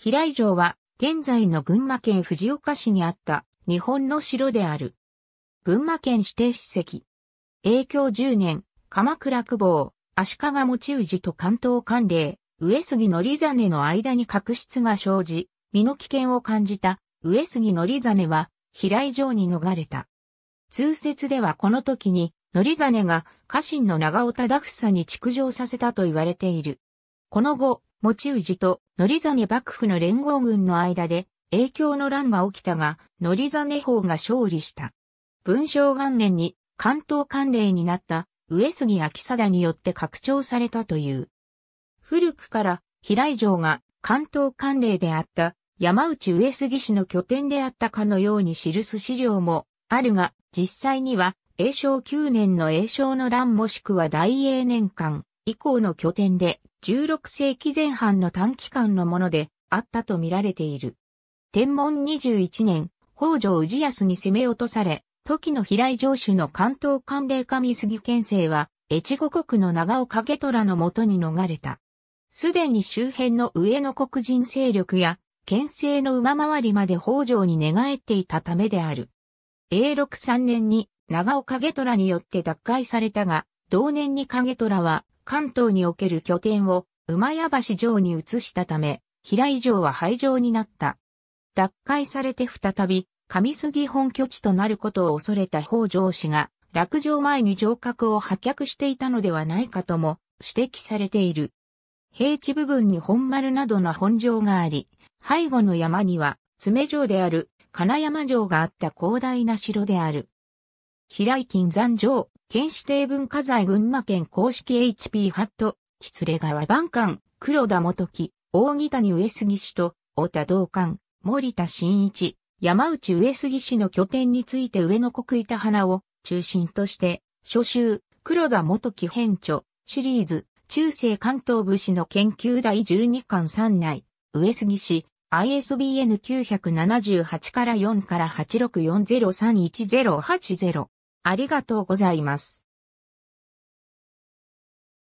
平井城は、現在の群馬県藤岡市にあった日本の城である。群馬県指定史跡。永響10年、鎌倉久保、足利持氏と関東関令、上杉のりざねの間に確執が生じ、身の危険を感じた上杉のりざねは平井城に逃れた。通説ではこの時に、のりざねが家臣の長尾忠房に築城させたと言われている。この後、持ち氏とザネ幕府の連合軍の間で影響の乱が起きたが、ザネ法が勝利した。文章元年に関東管領になった上杉明貞によって拡張されたという。古くから平井城が関東管領であった山内上杉氏の拠点であったかのように記す資料もあるが、実際には、永正9年の永正の乱もしくは大英年間、以降の拠点で16世紀前半の短期間のものであったと見られている。天文21年、北条氏康に攻め落とされ、時の平井城主の関東官令上杉県政は、越後国の長岡景虎のもとに逃れた。すでに周辺の上の黒人勢力や、県政の馬回りまで北条に寝返っていたためである。永禄3年に長岡下虎によって脱会されたが、同年に影虎は関東における拠点を馬屋橋城に移したため、平井城は廃城になった。脱会されて再び、上杉本拠地となることを恐れた北条氏が、落城前に城郭を破却していたのではないかとも指摘されている。平地部分に本丸などの本城があり、背後の山には詰城である金山城があった広大な城である。平井金山城県指定文化財群馬県公式 HP ハット、喜連川番館、黒田元樹、大木谷上杉氏と、太田道館、森田真一、山内上杉氏の拠点について上野国板花を中心として、初集、黒田元樹編著、シリーズ、中世関東武士の研究第12巻3内、上杉氏、ISBN 978から4から864031080。ありがとうございます。